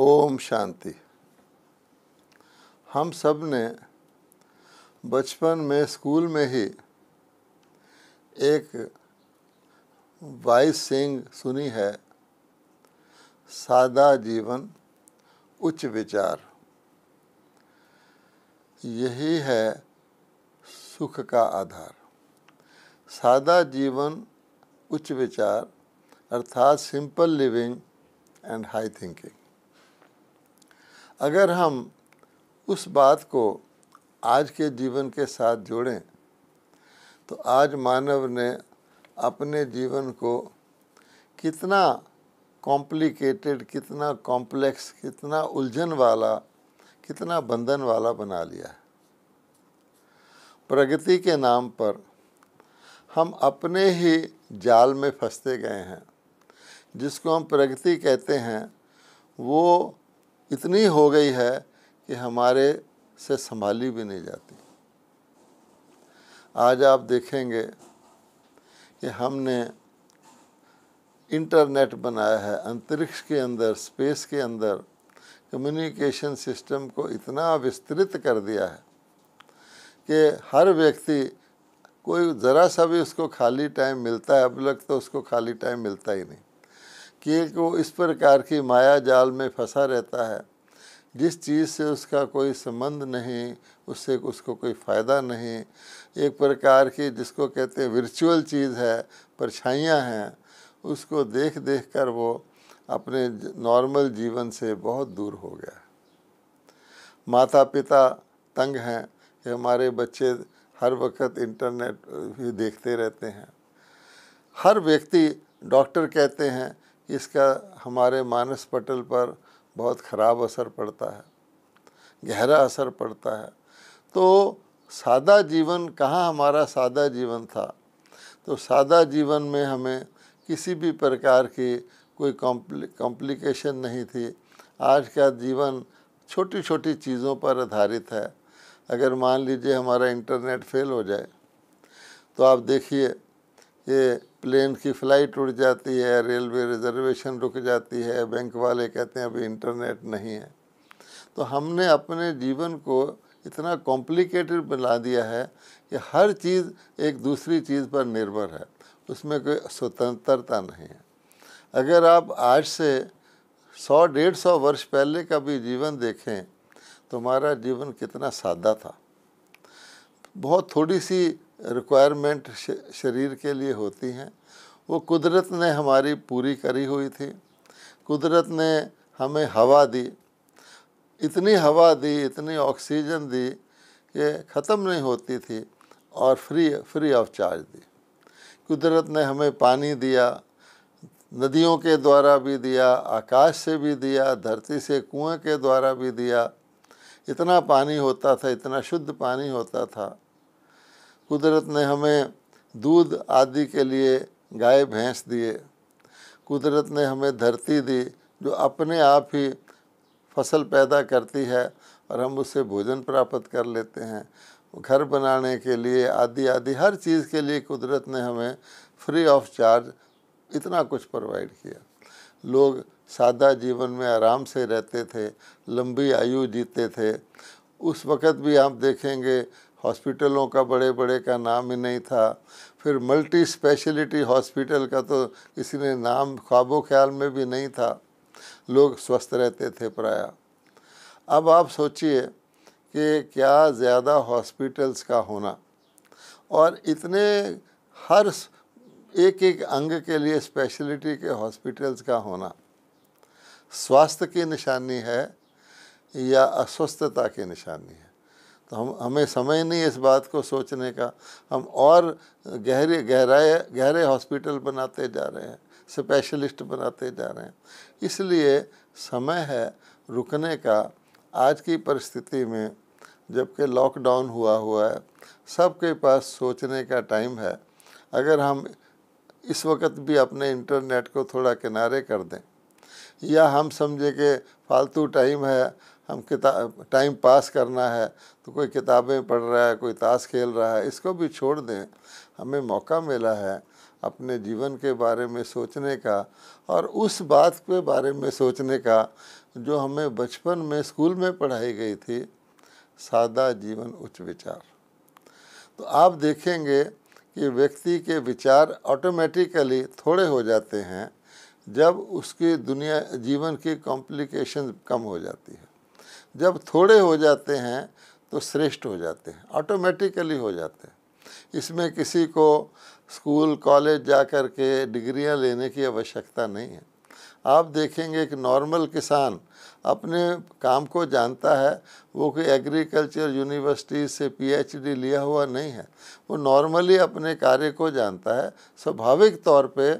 ओम शांति हम सब ने बचपन में स्कूल में ही एक वाइस सिंह सुनी है सादा जीवन उच्च विचार यही है सुख का आधार सादा जीवन उच्च विचार अर्थात simple living and high thinking अगर हम उस बात को आज के जीवन के साथ जोड़ें तो आज मानव ने अपने जीवन को कितना कॉम्प्लिकेटेड कितना कॉम्प्लेक्स कितना उलझन वाला कितना बंधन वाला बना लिया है प्रगति के नाम पर हम अपने ही जाल में फंसते गए हैं जिसको हम प्रगति कहते हैं वो इतनी हो गई है कि हमारे से संभाली भी नहीं जाती आज आप देखेंगे कि हमने इंटरनेट बनाया है अंतरिक्ष के अंदर स्पेस के अंदर कम्युनिकेशन सिस्टम को इतना विस्तृत कर दिया है कि हर व्यक्ति कोई ज़रा सा भी उसको खाली टाइम मिलता है अब लग तो उसको खाली टाइम मिलता ही नहीं कि वो इस प्रकार की माया जाल में फंसा रहता है जिस चीज़ से उसका कोई संबंध नहीं उससे उसको कोई फ़ायदा नहीं एक प्रकार की जिसको कहते हैं वर्चुअल चीज़ है परछाइयाँ हैं उसको देख देख कर वो अपने नॉर्मल जीवन से बहुत दूर हो गया माता पिता तंग हैं कि हमारे बच्चे हर वक्त इंटरनेट भी देखते रहते हैं हर व्यक्ति डॉक्टर कहते हैं इसका हमारे मानस पटल पर बहुत ख़राब असर पड़ता है गहरा असर पड़ता है तो सादा जीवन कहाँ हमारा सादा जीवन था तो सादा जीवन में हमें किसी भी प्रकार की कोई कॉम्प्लिकेशन नहीं थी आज का जीवन छोटी छोटी चीज़ों पर आधारित है अगर मान लीजिए हमारा इंटरनेट फेल हो जाए तो आप देखिए ये प्लेन की फ़्लाइट उड़ जाती है रेलवे रिजर्वेशन रुक जाती है बैंक वाले कहते हैं अभी इंटरनेट नहीं है तो हमने अपने जीवन को इतना कॉम्प्लिकेटेड बना दिया है कि हर चीज़ एक दूसरी चीज़ पर निर्भर है उसमें कोई स्वतंत्रता नहीं है अगर आप आज से सौ डेढ़ सौ वर्ष पहले का भी जीवन देखें तो हमारा जीवन कितना सादा था बहुत थोड़ी सी रिक्वायरमेंट शरीर के लिए होती हैं वो कुदरत ने हमारी पूरी करी हुई थी कुदरत ने हमें हवा दी इतनी हवा दी इतनी ऑक्सीजन दी कि ख़त्म नहीं होती थी और फ्री फ्री ऑफ चार्ज दी कुदरत ने हमें पानी दिया नदियों के द्वारा भी दिया आकाश से भी दिया धरती से कुएं के द्वारा भी दिया इतना पानी होता था इतना शुद्ध पानी होता था कुदरत ने हमें दूध आदि के लिए गाय भैंस दिए कुदरत ने हमें धरती दी जो अपने आप ही फसल पैदा करती है और हम उससे भोजन प्राप्त कर लेते हैं घर बनाने के लिए आदि आदि हर चीज़ के लिए कुदरत ने हमें फ्री ऑफ चार्ज इतना कुछ प्रोवाइड किया लोग सादा जीवन में आराम से रहते थे लंबी आयु जीते थे उस वक़्त भी आप देखेंगे हॉस्पिटलों का बड़े बड़े का नाम ही नहीं था फिर मल्टी स्पेशलिटी हॉस्पिटल का तो किसी ने नाम ख्वाबो ख्याल में भी नहीं था लोग स्वस्थ रहते थे प्राय अब आप सोचिए कि क्या ज़्यादा हॉस्पिटल्स का होना और इतने हर एक एक अंग के लिए स्पेशलिटी के हॉस्पिटल्स का होना स्वास्थ्य की निशानी है या अस्वस्थता की निशानी है तो हम हमें समय नहीं इस बात को सोचने का हम और गहरे गहराए गहरे हॉस्पिटल बनाते जा रहे हैं स्पेशलिस्ट बनाते जा रहे हैं इसलिए समय है रुकने का आज की परिस्थिति में जबकि लॉकडाउन हुआ हुआ है सबके पास सोचने का टाइम है अगर हम इस वक्त भी अपने इंटरनेट को थोड़ा किनारे कर दें या हम समझे कि फालतू टाइम है हम किताब टाइम पास करना है तो कोई किताबें पढ़ रहा है कोई ताश खेल रहा है इसको भी छोड़ दें हमें मौका मिला है अपने जीवन के बारे में सोचने का और उस बात के बारे में सोचने का जो हमें बचपन में स्कूल में पढ़ाई गई थी सादा जीवन उच्च विचार तो आप देखेंगे कि व्यक्ति के विचार ऑटोमेटिकली थोड़े हो जाते हैं जब उसकी दुनिया जीवन की कॉम्प्लिकेशन कम हो जाती है जब थोड़े हो जाते हैं तो श्रेष्ठ हो जाते हैं ऑटोमेटिकली हो जाते हैं इसमें किसी को स्कूल कॉलेज जा कर के डिग्रियाँ लेने की आवश्यकता नहीं है आप देखेंगे कि नॉर्मल किसान अपने काम को जानता है वो कोई एग्रीकल्चर यूनिवर्सिटी से पीएचडी लिया हुआ नहीं है वो नॉर्मली अपने कार्य को जानता है स्वाभाविक तौर पे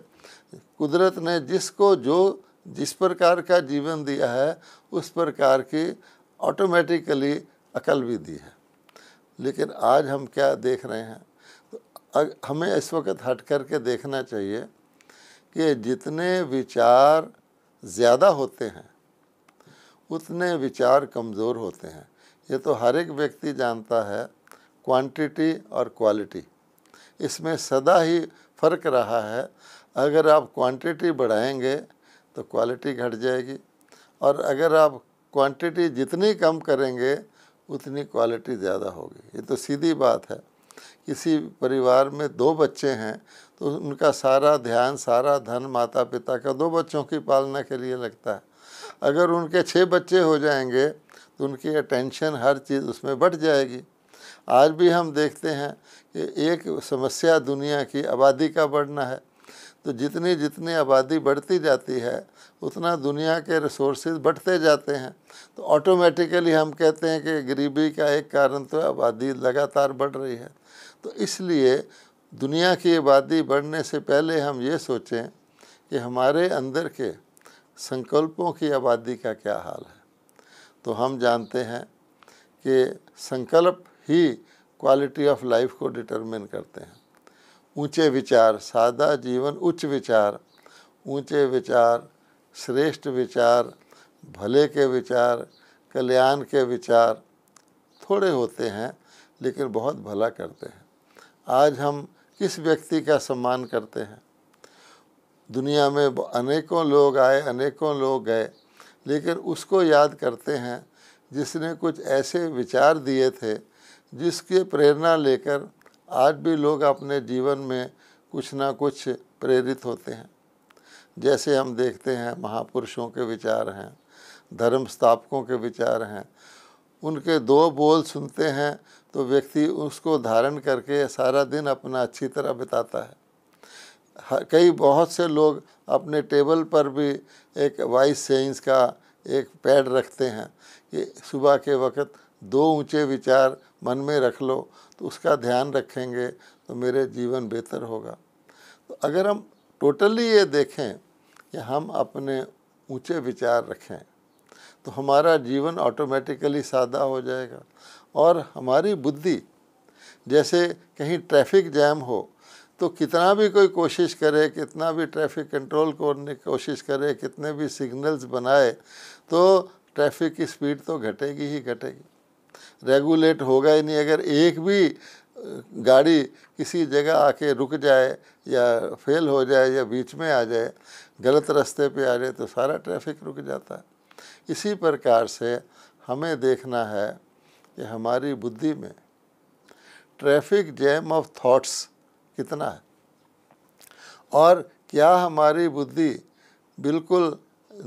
कुदरत ने जिसको जो जिस प्रकार का जीवन दिया है उस प्रकार की ऑटोमेटिकली अकल भी दी है लेकिन आज हम क्या देख रहे हैं तो हमें इस वक्त हट कर के देखना चाहिए कि जितने विचार ज़्यादा होते हैं उतने विचार कमज़ोर होते हैं ये तो हर एक व्यक्ति जानता है क्वांटिटी और क्वालिटी इसमें सदा ही फ़र्क रहा है अगर आप क्वांटिटी बढ़ाएंगे तो क्वालिटी घट जाएगी और अगर आप क्वांटिटी जितनी कम करेंगे उतनी क्वालिटी ज़्यादा होगी ये तो सीधी बात है किसी परिवार में दो बच्चे हैं तो उनका सारा ध्यान सारा धन माता पिता का दो बच्चों की पालना के लिए लगता है अगर उनके छः बच्चे हो जाएंगे तो उनकी अटेंशन हर चीज़ उसमें बढ़ जाएगी आज भी हम देखते हैं कि एक समस्या दुनिया की आबादी का बढ़ना है तो जितनी जितनी आबादी बढ़ती जाती है उतना दुनिया के रिसोर्सेज बढ़ते जाते हैं तो ऑटोमेटिकली हम कहते हैं कि गरीबी का एक कारण तो आबादी लगातार बढ़ रही है तो इसलिए दुनिया की आबादी बढ़ने से पहले हम ये सोचें कि हमारे अंदर के संकल्पों की आबादी का क्या हाल है तो हम जानते हैं कि संकल्प ही क्वालिटी ऑफ लाइफ को डिटरमिन करते हैं ऊंचे विचार सादा जीवन उच्च विचार ऊंचे विचार श्रेष्ठ विचार भले के विचार कल्याण के विचार थोड़े होते हैं लेकिन बहुत भला करते हैं आज हम किस व्यक्ति का सम्मान करते हैं दुनिया में अनेकों लोग आए अनेकों लोग गए लेकिन उसको याद करते हैं जिसने कुछ ऐसे विचार दिए थे जिसके प्रेरणा लेकर आज भी लोग अपने जीवन में कुछ ना कुछ प्रेरित होते हैं जैसे हम देखते हैं महापुरुषों के विचार हैं धर्म स्थापकों के विचार हैं उनके दो बोल सुनते हैं तो व्यक्ति उसको धारण करके सारा दिन अपना अच्छी तरह बिताता है कई बहुत से लोग अपने टेबल पर भी एक वाइस सेंस का एक पैड रखते हैं कि सुबह के वक्त दो ऊंचे विचार मन में रख लो तो उसका ध्यान रखेंगे तो मेरे जीवन बेहतर होगा तो अगर हम टोटली ये देखें कि हम अपने ऊंचे विचार रखें तो हमारा जीवन ऑटोमेटिकली सादा हो जाएगा और हमारी बुद्धि जैसे कहीं ट्रैफिक जैम हो तो कितना भी कोई कोशिश करे कितना भी ट्रैफिक कंट्रोल करने की कोशिश करे कितने भी सिग्नल्स बनाए तो ट्रैफिक की स्पीड तो घटेगी ही घटेगी रेगुलेट होगा ही नहीं अगर एक भी गाड़ी किसी जगह आके रुक जाए या फेल हो जाए या बीच में आ जाए गलत रास्ते पे आ जाए तो सारा ट्रैफिक रुक जाता है इसी प्रकार से हमें देखना है कि हमारी बुद्धि में ट्रैफिक जैम ऑफ थॉट्स कितना है और क्या हमारी बुद्धि बिल्कुल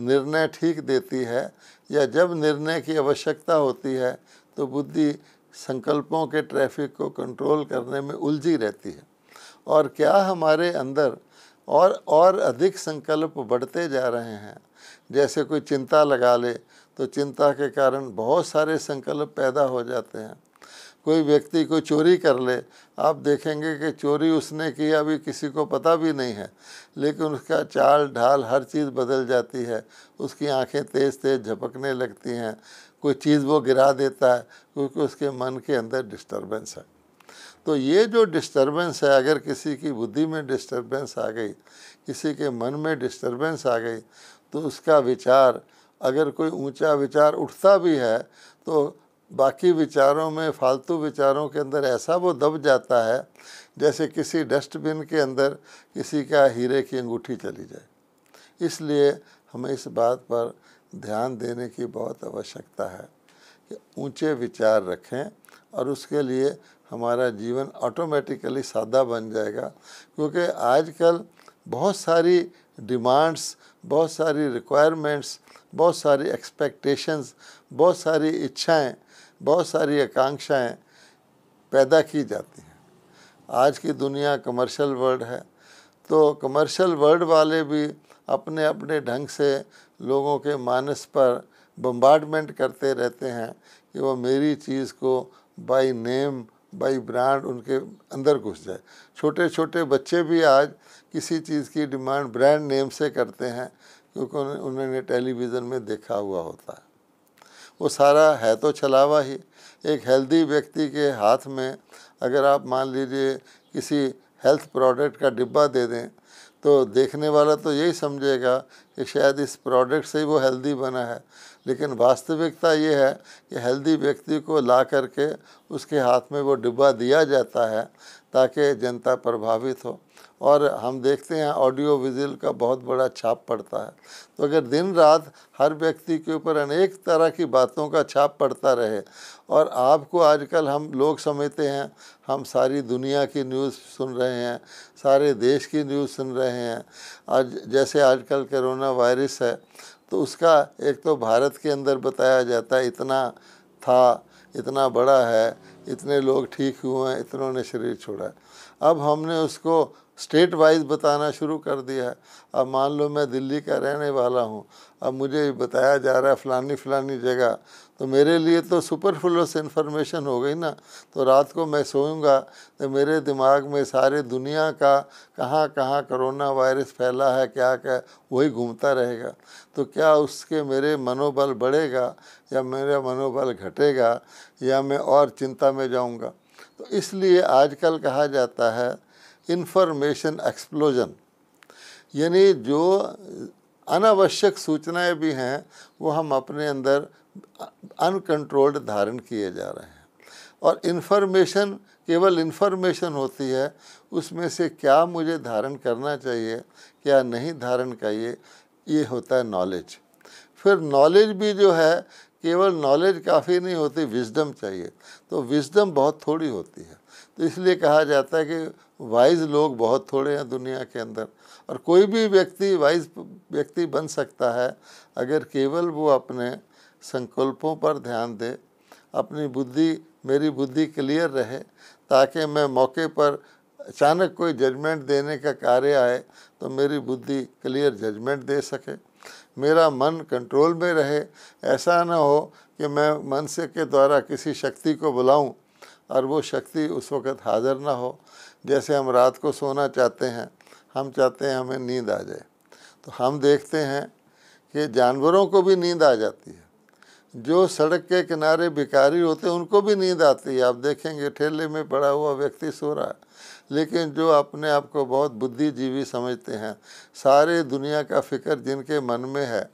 निर्णय ठीक देती है या जब निर्णय की आवश्यकता होती है तो बुद्धि संकल्पों के ट्रैफिक को कंट्रोल करने में उलझी रहती है और क्या हमारे अंदर और और अधिक संकल्प बढ़ते जा रहे हैं जैसे कोई चिंता लगा ले तो चिंता के कारण बहुत सारे संकल्प पैदा हो जाते हैं कोई व्यक्ति को चोरी कर ले आप देखेंगे कि चोरी उसने की अभी किसी को पता भी नहीं है लेकिन उसका चाल ढाल हर चीज़ बदल जाती है उसकी आंखें तेज़ तेज़ झपकने लगती हैं कोई चीज़ वो गिरा देता है क्योंकि उसके मन के अंदर डिस्टर्बेंस है तो ये जो डिस्टरबेंस है अगर किसी की बुद्धि में डिस्टरबेंस आ गई किसी के मन में डिस्टरबेंस आ गई तो उसका विचार अगर कोई ऊंचा विचार उठता भी है तो बाकी विचारों में फालतू विचारों के अंदर ऐसा वो दब जाता है जैसे किसी डस्टबिन के अंदर किसी का हीरे की अंगूठी चली जाए इसलिए हमें इस बात पर ध्यान देने की बहुत आवश्यकता है कि ऊंचे विचार रखें और उसके लिए हमारा जीवन ऑटोमेटिकली सादा बन जाएगा क्योंकि आजकल बहुत सारी डिमांड्स बहुत सारी रिक्वायरमेंट्स बहुत सारी एक्सपेक्टेशंस बहुत सारी इच्छाएं बहुत सारी आकांक्षाएं पैदा की जाती हैं आज की दुनिया कमर्शियल वर्ल्ड है तो कमर्शियल वर्ल्ड वाले भी अपने अपने ढंग से लोगों के मानस पर बम्बार्डमेंट करते रहते हैं कि वो मेरी चीज़ को बाई नेम बाई ब्रांड उनके अंदर घुस जाए छोटे छोटे बच्चे भी आज किसी चीज़ की डिमांड ब्रांड नेम से करते हैं क्योंकि उन्होंने टेलीविज़न में देखा हुआ होता है वो सारा है तो छलावा ही एक हेल्दी व्यक्ति के हाथ में अगर आप मान लीजिए किसी हेल्थ प्रोडक्ट का डिब्बा दे दें तो देखने वाला तो यही समझेगा कि शायद इस प्रोडक्ट से ही वो हेल्दी बना है लेकिन वास्तविकता ये है कि हेल्दी व्यक्ति को ला करके उसके हाथ में वो डिब्बा दिया जाता है ताकि जनता प्रभावित हो और हम देखते हैं ऑडियो विजुअल का बहुत बड़ा छाप पड़ता है तो अगर दिन रात हर व्यक्ति के ऊपर अनेक तरह की बातों का छाप पड़ता रहे और आपको आजकल हम लोग समझते हैं हम सारी दुनिया की न्यूज़ सुन रहे हैं सारे देश की न्यूज़ सुन रहे हैं आज जैसे आजकल कोरोना वायरस है तो उसका एक तो भारत के अंदर बताया जाता है इतना था इतना बड़ा है इतने लोग ठीक हुए हैं इतनों ने शरीर छोड़ा है अब हमने उसको स्टेट वाइज बताना शुरू कर दिया है अब मान लो मैं दिल्ली का रहने वाला हूँ अब मुझे बताया जा रहा है फ़लानी फ़लानी जगह तो मेरे लिए तो सुपरफुलस इन्फॉर्मेशन हो गई ना तो रात को मैं सोऊंगा तो मेरे दिमाग में सारे दुनिया का कहाँ कहाँ करोना वायरस फैला है क्या क्या वही घूमता रहेगा तो क्या उसके मेरे मनोबल बढ़ेगा या मेरा मनोबल घटेगा या मैं और चिंता में जाऊँगा तो इसलिए आजकल कहा जाता है इन्फॉर्मेशन एक्सप्लोजन यानी जो अनावश्यक सूचनाएं भी हैं वो हम अपने अंदर अनकंट्रोल्ड धारण किए जा रहे हैं और इन्फॉर्मेशन केवल इन्फॉर्मेशन होती है उसमें से क्या मुझे धारण करना चाहिए क्या नहीं धारण चाहिए ये होता है नॉलेज फिर नॉलेज भी जो है केवल नॉलेज काफ़ी नहीं होती विजडम चाहिए तो विजडम बहुत थोड़ी होती है तो इसलिए कहा जाता है कि वाइज लोग बहुत थोड़े हैं दुनिया के अंदर और कोई भी व्यक्ति वाइज व्यक्ति बन सकता है अगर केवल वो अपने संकल्पों पर ध्यान दे अपनी बुद्धि मेरी बुद्धि क्लियर रहे ताकि मैं मौके पर अचानक कोई जजमेंट देने का कार्य आए तो मेरी बुद्धि क्लियर जजमेंट दे सके मेरा मन कंट्रोल में रहे ऐसा ना हो कि मैं मन से के द्वारा किसी शक्ति को बुलाऊं और वो शक्ति उस वक़्त हाजिर ना हो जैसे हम रात को सोना चाहते हैं हम चाहते हैं हमें नींद आ जाए तो हम देखते हैं कि जानवरों को भी नींद आ जाती है जो सड़क के किनारे भिकारी होते हैं उनको भी नींद आती है आप देखेंगे ठेले में पड़ा हुआ व्यक्ति सो रहा है लेकिन जो अपने आप को बहुत बुद्धिजीवी समझते हैं सारे दुनिया का फिक्र जिनके मन में है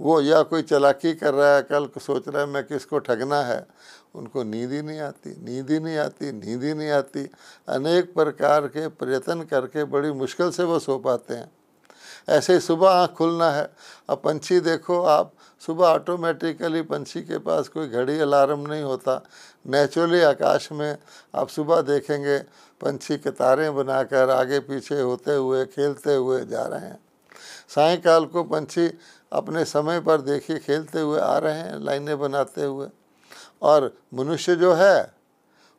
वो या कोई चलाकी कर रहा है कल सोच रहा है मैं किसको ठगना है उनको नींद ही नहीं आती नींद ही नहीं आती नींद ही नहीं आती अनेक प्रकार के प्रयत्न करके बड़ी मुश्किल से वो सो पाते हैं ऐसे ही सुबह आँख खुलना है अब पंछी देखो आप सुबह ऑटोमेटिकली पंछी के पास कोई घड़ी अलार्म नहीं होता नेचुरली आकाश में आप सुबह देखेंगे पंछी कतारें बनाकर आगे पीछे होते हुए खेलते हुए जा रहे हैं सायकाल को पंछी अपने समय पर देखिए खेलते हुए आ रहे हैं लाइनें बनाते हुए और मनुष्य जो है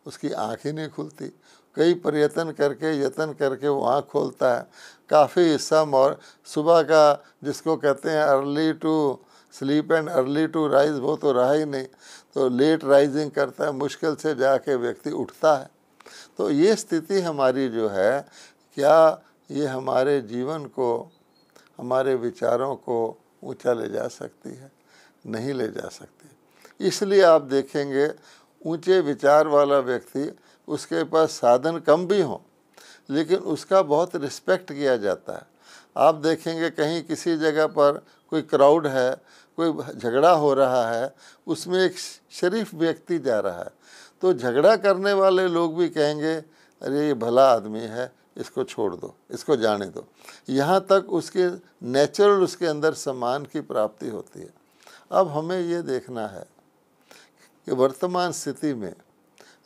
उसकी आँख ही नहीं खुलती कई प्रयत्न करके यत्न करके वो आँख खोलता है काफ़ी हिस्सा और सुबह का जिसको कहते हैं early to sleep and early to rise वो तो रहा ही नहीं तो लेट राइजिंग करता है मुश्किल से जाके व्यक्ति उठता है तो ये स्थिति हमारी जो है क्या ये हमारे जीवन को हमारे विचारों को ऊंचा ले जा सकती है नहीं ले जा सकती इसलिए आप देखेंगे ऊंचे विचार वाला व्यक्ति उसके पास साधन कम भी हों लेकिन उसका बहुत रिस्पेक्ट किया जाता है आप देखेंगे कहीं किसी जगह पर कोई क्राउड है कोई झगड़ा हो रहा है उसमें एक शरीफ व्यक्ति जा रहा है तो झगड़ा करने वाले लोग भी कहेंगे अरे ये भला आदमी है इसको छोड़ दो इसको जाने दो यहाँ तक उसके नेचुरल उसके अंदर सम्मान की प्राप्ति होती है अब हमें ये देखना है कि वर्तमान स्थिति में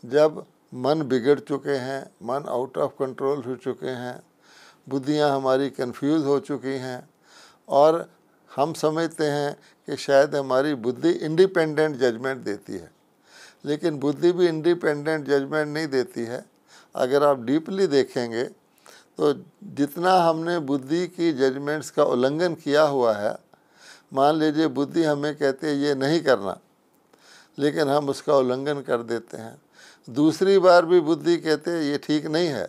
जब मन बिगड़ चुके हैं मन आउट ऑफ कंट्रोल हो चुके हैं बुद्धियाँ हमारी कंफ्यूज हो चुकी हैं और हम समझते हैं कि शायद हमारी बुद्धि इंडिपेंडेंट जजमेंट देती है लेकिन बुद्धि भी इंडिपेंडेंट जजमेंट नहीं देती है अगर आप डीपली देखेंगे तो जितना हमने बुद्धि की जजमेंट्स का उल्लंघन किया हुआ है मान लीजिए बुद्धि हमें कहती है ये नहीं करना लेकिन हम उसका उल्लंघन कर देते हैं दूसरी बार भी बुद्धि कहते हैं ये ठीक नहीं है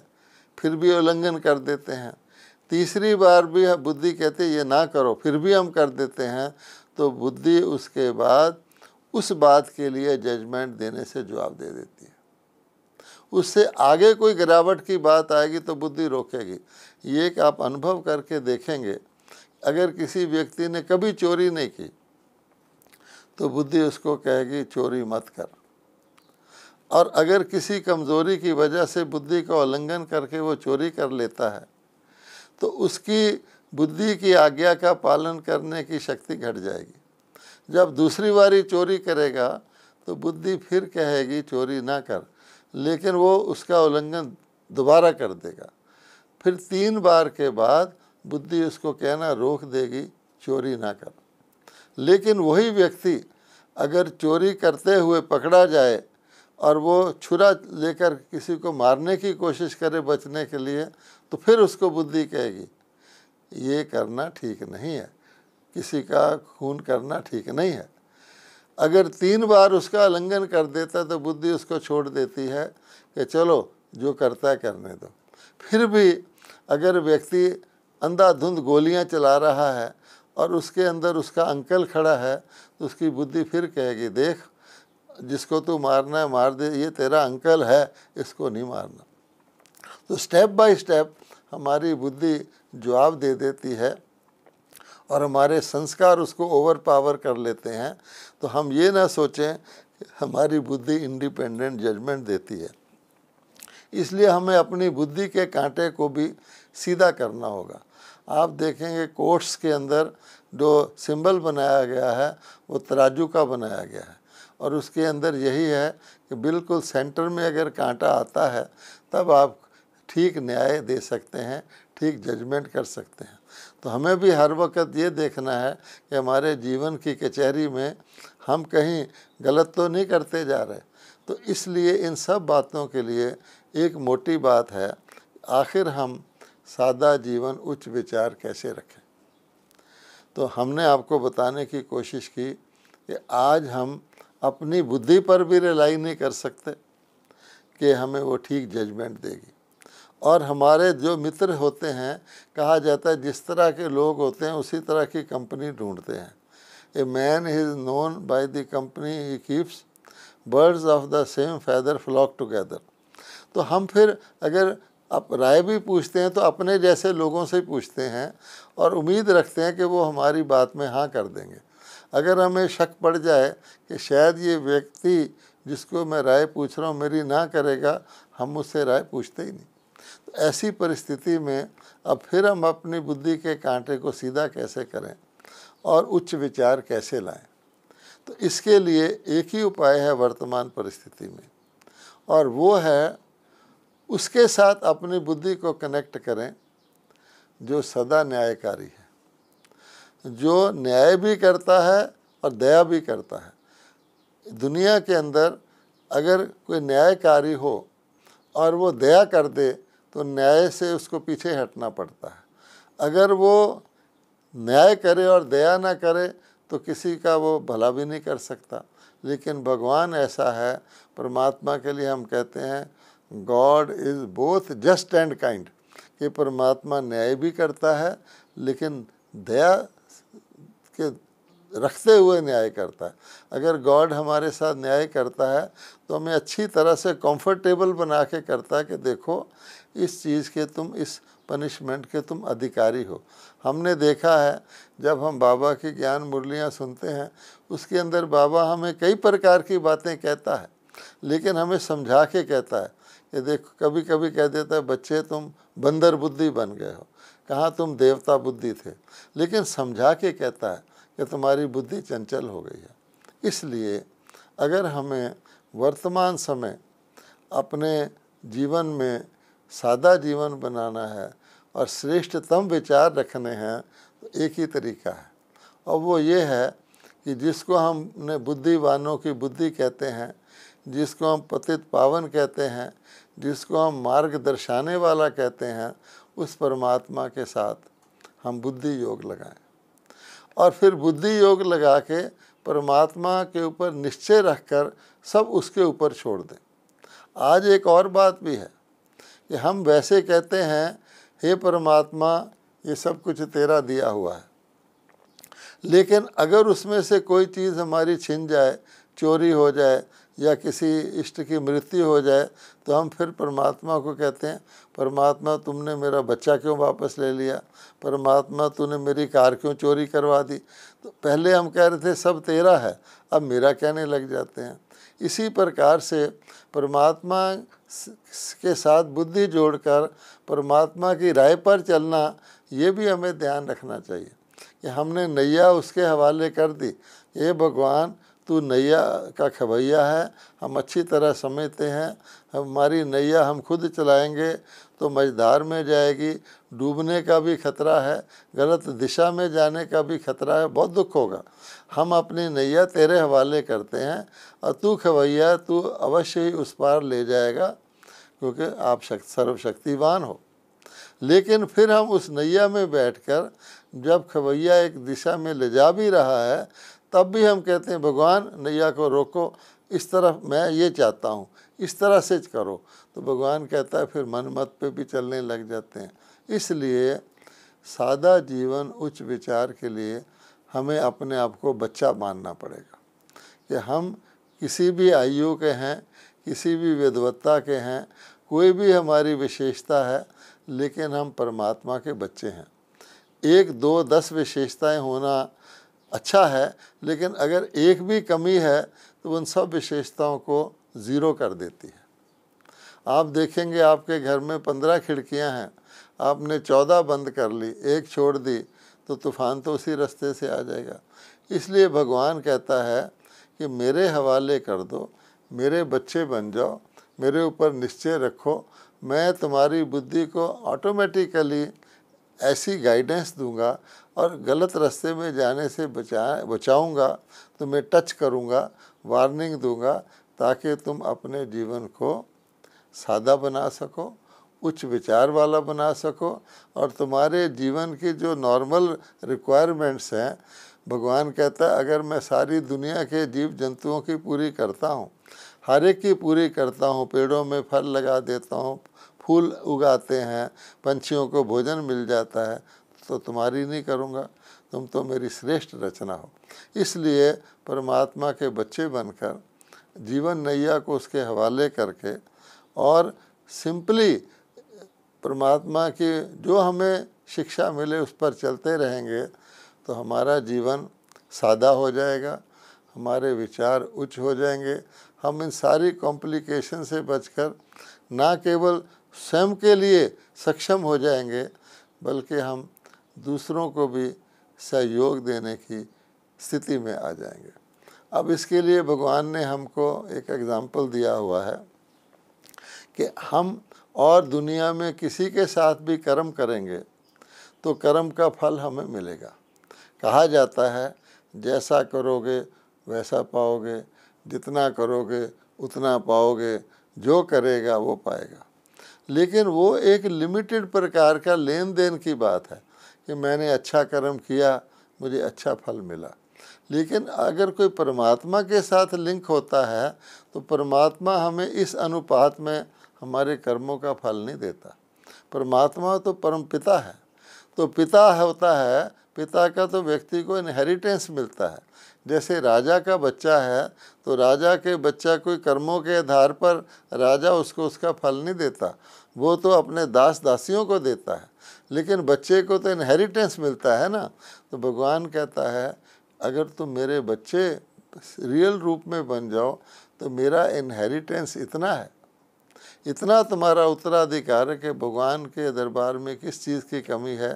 फिर भी उल्लंघन कर देते हैं तीसरी बार भी बुद्धि कहते ये ना करो फिर भी हम कर देते हैं तो बुद्धि उसके बाद उस बात के लिए जजमेंट देने से जवाब दे देती है उससे आगे कोई गिरावट की बात आएगी तो बुद्धि रोकेगी ये आप अनुभव करके देखेंगे अगर किसी व्यक्ति ने कभी चोरी नहीं की तो बुद्धि उसको कहेगी चोरी मत कर और अगर किसी कमज़ोरी की वजह से बुद्धि का उल्लंघन करके वो चोरी कर लेता है तो उसकी बुद्धि की आज्ञा का पालन करने की शक्ति घट जाएगी जब दूसरी बारी चोरी करेगा तो बुद्धि फिर कहेगी चोरी ना कर लेकिन वो उसका उल्लंघन दोबारा कर देगा फिर तीन बार के बाद बुद्धि उसको कहना रोक देगी चोरी ना कर लेकिन वही व्यक्ति अगर चोरी करते हुए पकड़ा जाए और वो छुरा लेकर किसी को मारने की कोशिश करे बचने के लिए तो फिर उसको बुद्धि कहेगी ये करना ठीक नहीं है किसी का खून करना ठीक नहीं है अगर तीन बार उसका उल्लंघन कर देता तो बुद्धि उसको छोड़ देती है कि चलो जो करता है करने दो फिर भी अगर व्यक्ति अंधाधुंध गोलियां चला रहा है और उसके अंदर उसका अंकल खड़ा है तो उसकी बुद्धि फिर कहेगी देख जिसको तू मारना है मार दे ये तेरा अंकल है इसको नहीं मारना तो स्टेप बाय स्टेप हमारी बुद्धि जवाब दे देती है और हमारे संस्कार उसको ओवर पावर कर लेते हैं तो हम ये ना सोचें हमारी बुद्धि इंडिपेंडेंट जजमेंट देती है इसलिए हमें अपनी बुद्धि के कांटे को भी सीधा करना होगा आप देखेंगे कोर्ट्स के अंदर जो सिंबल बनाया गया है वो तराजू का बनाया गया है और उसके अंदर यही है कि बिल्कुल सेंटर में अगर कांटा आता है तब आप ठीक न्याय दे सकते हैं ठीक जजमेंट कर सकते हैं तो हमें भी हर वक्त ये देखना है कि हमारे जीवन की कचहरी में हम कहीं गलत तो नहीं करते जा रहे तो इसलिए इन सब बातों के लिए एक मोटी बात है आखिर हम सादा जीवन उच्च विचार कैसे रखें तो हमने आपको बताने की कोशिश की कि आज हम अपनी बुद्धि पर भी रिलाई नहीं कर सकते कि हमें वो ठीक जजमेंट देगी और हमारे जो मित्र होते हैं कहा जाता है जिस तरह के लोग होते हैं उसी तरह की कंपनी ढूंढते हैं a man is known by the company he keeps birds of the same feather flock together तो हम फिर अगर आप राय भी पूछते हैं तो अपने जैसे लोगों से पूछते हैं और उम्मीद रखते हैं कि वो हमारी बात में हाँ कर देंगे अगर हमें शक पड़ जाए कि शायद ये व्यक्ति जिसको मैं राय पूछ रहा हूँ मेरी ना करेगा हम उससे राय पूछते ही नहीं तो ऐसी परिस्थिति में अब फिर हम अपनी बुद्धि के कांटे को सीधा कैसे करें और उच्च विचार कैसे लाएं तो इसके लिए एक ही उपाय है वर्तमान परिस्थिति में और वो है उसके साथ अपनी बुद्धि को कनेक्ट करें जो सदा न्यायकारी है जो न्याय भी करता है और दया भी करता है दुनिया के अंदर अगर कोई न्यायकारी हो और वो दया कर दे तो न्याय से उसको पीछे हटना पड़ता है अगर वो न्याय करे और दया ना करे तो किसी का वो भला भी नहीं कर सकता लेकिन भगवान ऐसा है परमात्मा के लिए हम कहते हैं God is both just and kind कि परमात्मा न्याय भी करता है लेकिन दया के रखते हुए न्याय करता है अगर गॉड हमारे साथ न्याय करता है तो हमें अच्छी तरह से कंफर्टेबल बना के करता है कि देखो इस चीज़ के तुम इस पनिशमेंट के तुम अधिकारी हो हमने देखा है जब हम बाबा की ज्ञान मुरलियाँ सुनते हैं उसके अंदर बाबा हमें कई प्रकार की बातें कहता है लेकिन हमें समझा के कहता है ये देखो कभी कभी कह देता है बच्चे तुम बंदर बुद्धि बन गए हो कहाँ तुम देवता बुद्धि थे लेकिन समझा के कहता है कि तुम्हारी बुद्धि चंचल हो गई है इसलिए अगर हमें वर्तमान समय अपने जीवन में सादा जीवन बनाना है और श्रेष्ठतम विचार रखने हैं तो एक ही तरीका है और वो ये है कि जिसको हमने बुद्धिवानों की बुद्धि कहते हैं जिसको हम पतित पावन कहते हैं जिसको हम मार्ग दर्शाने वाला कहते हैं उस परमात्मा के साथ हम बुद्धि योग लगाएं और फिर बुद्धि योग लगा के परमात्मा के ऊपर निश्चय रखकर सब उसके ऊपर छोड़ दें आज एक और बात भी है कि हम वैसे कहते हैं हे परमात्मा ये सब कुछ तेरा दिया हुआ है लेकिन अगर उसमें से कोई चीज़ हमारी छिन जाए चोरी हो जाए या किसी इष्ट की मृत्यु हो जाए तो हम फिर परमात्मा को कहते हैं परमात्मा तुमने मेरा बच्चा क्यों वापस ले लिया परमात्मा तूने मेरी कार क्यों चोरी करवा दी तो पहले हम कह रहे थे सब तेरा है अब मेरा कहने लग जाते हैं इसी प्रकार से परमात्मा के साथ बुद्धि जोड़कर परमात्मा की राय पर चलना ये भी हमें ध्यान रखना चाहिए कि हमने नैया उसके हवाले कर दी ये भगवान तू नैया का खबैया है हम अच्छी तरह समझते हैं हमारी नैया हम खुद चलाएंगे तो मझधार में जाएगी डूबने का भी खतरा है गलत दिशा में जाने का भी खतरा है बहुत दुख होगा हम अपनी नैया तेरे हवाले करते हैं और तू खबैया तू अवश्य ही उस पार ले जाएगा क्योंकि आप शक, सर्वशक्तिवान हो लेकिन फिर हम उस नैया में बैठकर जब खवैया एक दिशा में ले जा भी रहा है तब भी हम कहते हैं भगवान नैया को रोको इस तरफ मैं ये चाहता हूँ इस तरह से करो तो भगवान कहता है फिर मन मत पे भी चलने लग जाते हैं इसलिए सादा जीवन उच्च विचार के लिए हमें अपने आप को बच्चा मानना पड़ेगा कि हम किसी भी आयु के हैं किसी भी विद्वत्ता के हैं कोई भी हमारी विशेषता है लेकिन हम परमात्मा के बच्चे हैं एक दो दस विशेषताएं होना अच्छा है लेकिन अगर एक भी कमी है तो उन सब विशेषताओं को ज़ीरो कर देती है आप देखेंगे आपके घर में पंद्रह खिड़कियां हैं आपने चौदह बंद कर ली एक छोड़ दी तो तूफ़ान तो उसी रास्ते से आ जाएगा इसलिए भगवान कहता है कि मेरे हवाले कर दो मेरे बच्चे बन जाओ मेरे ऊपर निश्चय रखो मैं तुम्हारी बुद्धि को ऑटोमेटिकली ऐसी गाइडेंस दूंगा और गलत रास्ते में जाने से बचा बचाऊँगा तुम्हें टच करूँगा वार्निंग दूंगा ताकि तुम अपने जीवन को सादा बना सको उच्च विचार वाला बना सको और तुम्हारे जीवन की जो नॉर्मल रिक्वायरमेंट्स हैं भगवान कहता है अगर मैं सारी दुनिया के जीव जंतुओं की पूरी करता हूँ हर एक की पूरी करता हूँ पेड़ों में फल लगा देता हूँ फूल उगाते हैं पंछियों को भोजन मिल जाता है तो तुम्हारी नहीं करूँगा तुम तो मेरी श्रेष्ठ रचना हो इसलिए परमात्मा के बच्चे बनकर जीवन नैया को उसके हवाले करके और सिंपली परमात्मा की जो हमें शिक्षा मिले उस पर चलते रहेंगे तो हमारा जीवन सादा हो जाएगा हमारे विचार उच्च हो जाएंगे हम इन सारी कॉम्प्लिकेशन से बचकर ना केवल स्वयं के लिए सक्षम हो जाएंगे बल्कि हम दूसरों को भी सहयोग देने की स्थिति में आ जाएंगे अब इसके लिए भगवान ने हमको एक एग्ज़ाम्पल दिया हुआ है कि हम और दुनिया में किसी के साथ भी कर्म करेंगे तो कर्म का फल हमें मिलेगा कहा जाता है जैसा करोगे वैसा पाओगे जितना करोगे उतना पाओगे जो करेगा वो पाएगा लेकिन वो एक लिमिटेड प्रकार का लेन देन की बात है कि मैंने अच्छा कर्म किया मुझे अच्छा फल मिला लेकिन अगर कोई परमात्मा के साथ लिंक होता है तो परमात्मा हमें इस अनुपात में हमारे कर्मों का फल नहीं देता परमात्मा तो परम पिता है तो पिता होता है पिता का तो व्यक्ति को इनहेरिटेंस मिलता है जैसे राजा का बच्चा है तो राजा के बच्चा कोई कर्मों के आधार पर राजा उसको उसका फल नहीं देता वो तो अपने दास दासियों को देता है लेकिन बच्चे को तो इनहेरिटेंस मिलता है ना तो भगवान कहता है अगर तुम मेरे बच्चे रियल रूप में बन जाओ तो मेरा इनहेरिटेंस इतना है इतना तुम्हारा उत्तराधिकार है कि भगवान के दरबार में किस चीज़ की कमी है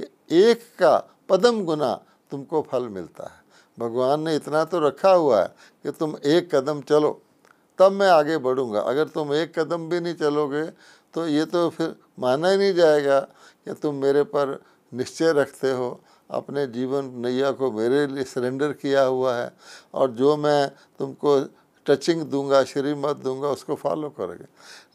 कि एक का पदम गुना तुमको फल मिलता है भगवान ने इतना तो रखा हुआ है कि तुम एक कदम चलो तब मैं आगे बढ़ूंगा अगर तुम एक कदम भी नहीं चलोगे तो ये तो फिर माना ही नहीं जाएगा कि तुम मेरे पर निश्चय रखते हो अपने जीवन नैया को मेरे लिए सरेंडर किया हुआ है और जो मैं तुमको टचिंग दूंगा श्री मत दूंगा उसको फॉलो करोगे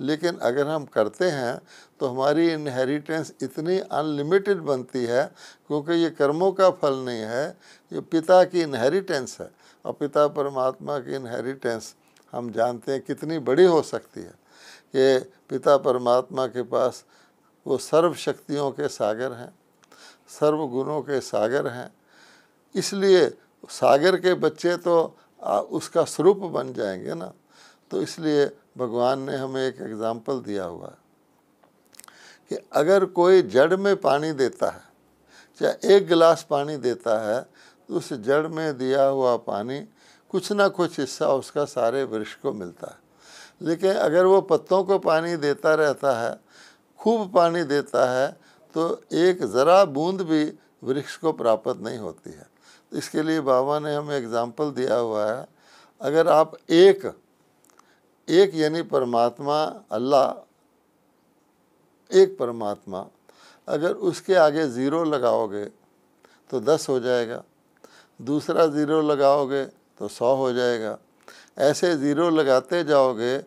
लेकिन अगर हम करते हैं तो हमारी इनहेरिटेंस इतनी अनलिमिटेड बनती है क्योंकि ये कर्मों का फल नहीं है ये पिता की इनहेरिटेंस है और पिता परमात्मा की इनहेरिटेंस हम जानते हैं कितनी बड़ी हो सकती है कि पिता परमात्मा के पास वो सर्व शक्तियों के सागर हैं सर्व गुणों के सागर हैं इसलिए सागर के बच्चे तो उसका स्वरूप बन जाएंगे ना तो इसलिए भगवान ने हमें एक एग्ज़ाम्पल दिया हुआ है कि अगर कोई जड़ में पानी देता है चाहे एक गिलास पानी देता है तो उस जड़ में दिया हुआ पानी कुछ ना कुछ हिस्सा उसका सारे वृक्ष को मिलता है लेकिन अगर वो पत्तों को पानी देता रहता है खूब पानी देता है तो एक ज़रा बूंद भी वृक्ष को प्राप्त नहीं होती है इसके लिए बाबा ने हमें एग्जाम्पल दिया हुआ है अगर आप एक एक यानी परमात्मा अल्लाह एक परमात्मा अगर उसके आगे ज़ीरो लगाओगे तो दस हो जाएगा दूसरा ज़ीरो लगाओगे तो सौ हो जाएगा ऐसे ज़ीरो लगाते जाओगे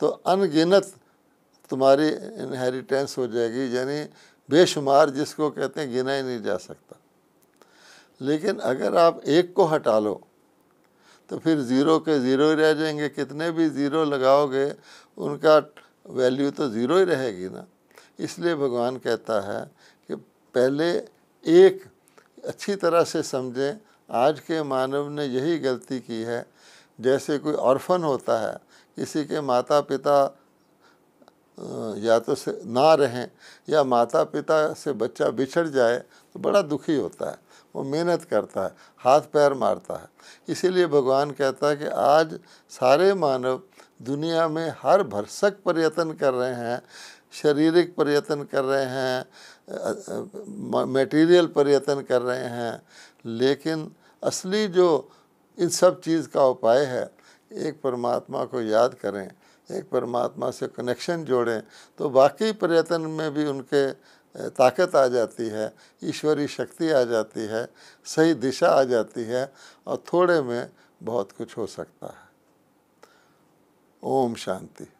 तो अनगिनत तुम्हारी इनहेरिटेंस हो जाएगी यानी बेशुमार जिसको कहते हैं गिना ही नहीं जा सकता लेकिन अगर आप एक को हटा लो तो फिर ज़ीरो के ज़ीरो ही रह जाएंगे कितने भी ज़ीरो लगाओगे उनका वैल्यू तो ज़ीरो ही रहेगी ना इसलिए भगवान कहता है कि पहले एक अच्छी तरह से समझें आज के मानव ने यही गलती की है जैसे कोई ऑर्फन होता है किसी के माता पिता या तो से ना रहें या माता पिता से बच्चा बिछड़ जाए तो बड़ा दुखी होता है वो मेहनत करता है हाथ पैर मारता है इसीलिए भगवान कहता है कि आज सारे मानव दुनिया में हर भरसक प्रयत्न कर रहे हैं शारीरिक प्रयत्न कर रहे हैं मटेरियल प्रयत्न कर रहे हैं लेकिन असली जो इन सब चीज़ का उपाय है एक परमात्मा को याद करें एक परमात्मा से कनेक्शन जोड़ें तो बाकी प्रयत्न में भी उनके ताकत आ जाती है ईश्वरीय शक्ति आ जाती है सही दिशा आ जाती है और थोड़े में बहुत कुछ हो सकता है ओम शांति